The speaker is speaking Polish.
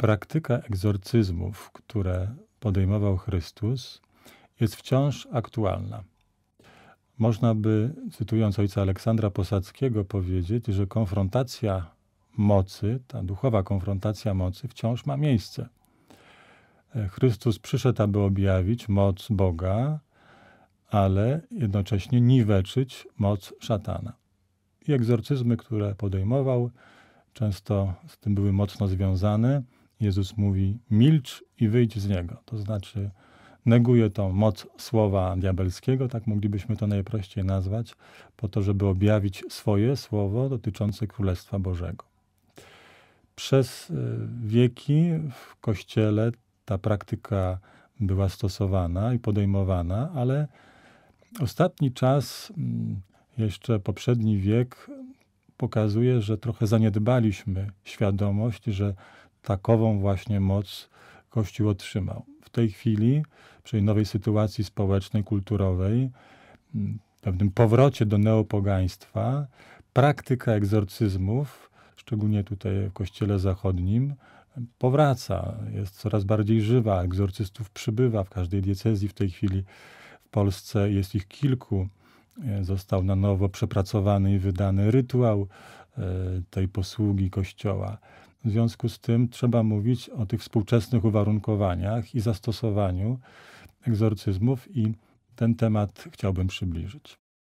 Praktyka egzorcyzmów, które podejmował Chrystus, jest wciąż aktualna. Można by, cytując ojca Aleksandra Posadzkiego, powiedzieć, że konfrontacja mocy, ta duchowa konfrontacja mocy wciąż ma miejsce. Chrystus przyszedł, aby objawić moc Boga, ale jednocześnie niweczyć moc szatana. I egzorcyzmy, które podejmował, często z tym były mocno związane. Jezus mówi: milcz i wyjdź z niego. To znaczy, neguje tą moc słowa diabelskiego, tak moglibyśmy to najprościej nazwać, po to, żeby objawić swoje słowo dotyczące Królestwa Bożego. Przez y, wieki w kościele ta praktyka była stosowana i podejmowana, ale ostatni czas, mm, jeszcze poprzedni wiek, pokazuje, że trochę zaniedbaliśmy świadomość, że takową właśnie moc Kościół otrzymał. W tej chwili, przy nowej sytuacji społecznej, kulturowej, mm, pewnym powrocie do neopogaństwa, praktyka egzorcyzmów, szczególnie tutaj w Kościele Zachodnim, powraca, jest coraz bardziej żywa. Egzorcystów przybywa w każdej diecezji w tej chwili. W Polsce jest ich kilku. E, został na nowo przepracowany i wydany rytuał e, tej posługi Kościoła. W związku z tym trzeba mówić o tych współczesnych uwarunkowaniach i zastosowaniu egzorcyzmów i ten temat chciałbym przybliżyć.